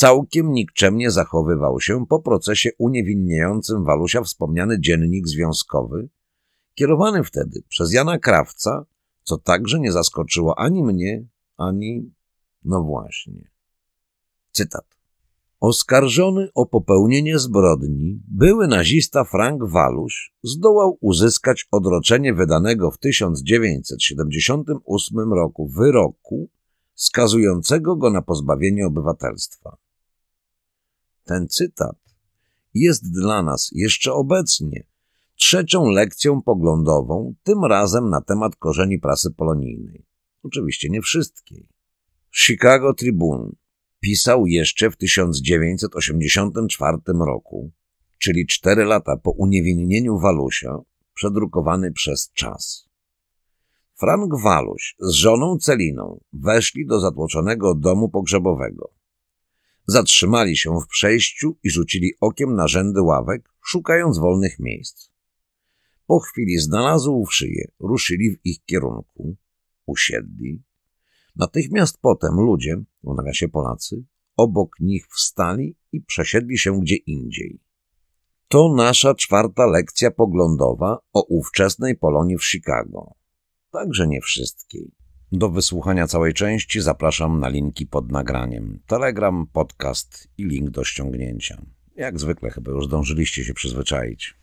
Całkiem nikczemnie zachowywał się po procesie uniewinniającym Walusia wspomniany dziennik związkowy, kierowany wtedy przez Jana Krawca, co także nie zaskoczyło ani mnie, ani... no właśnie. Cytat. Oskarżony o popełnienie zbrodni, były nazista Frank Waluś zdołał uzyskać odroczenie wydanego w 1978 roku wyroku skazującego go na pozbawienie obywatelstwa. Ten cytat jest dla nas jeszcze obecnie trzecią lekcją poglądową, tym razem na temat korzeni prasy polonijnej. Oczywiście nie wszystkiej. Chicago Tribune pisał jeszcze w 1984 roku, czyli cztery lata po uniewinnieniu Walusia, przedrukowany przez czas. Frank Waluś z żoną Celiną weszli do zatłoczonego domu pogrzebowego. Zatrzymali się w przejściu i rzucili okiem na rzędy ławek, szukając wolnych miejsc. Po chwili znalazłszy je, ruszyli w ich kierunku, usiedli. Natychmiast potem ludzie, w nawiasie Polacy, obok nich wstali i przesiedli się gdzie indziej. To nasza czwarta lekcja poglądowa o ówczesnej Polonii w Chicago. Także nie wszystkiej. Do wysłuchania całej części zapraszam na linki pod nagraniem. Telegram, podcast i link do ściągnięcia. Jak zwykle chyba już zdążyliście się przyzwyczaić.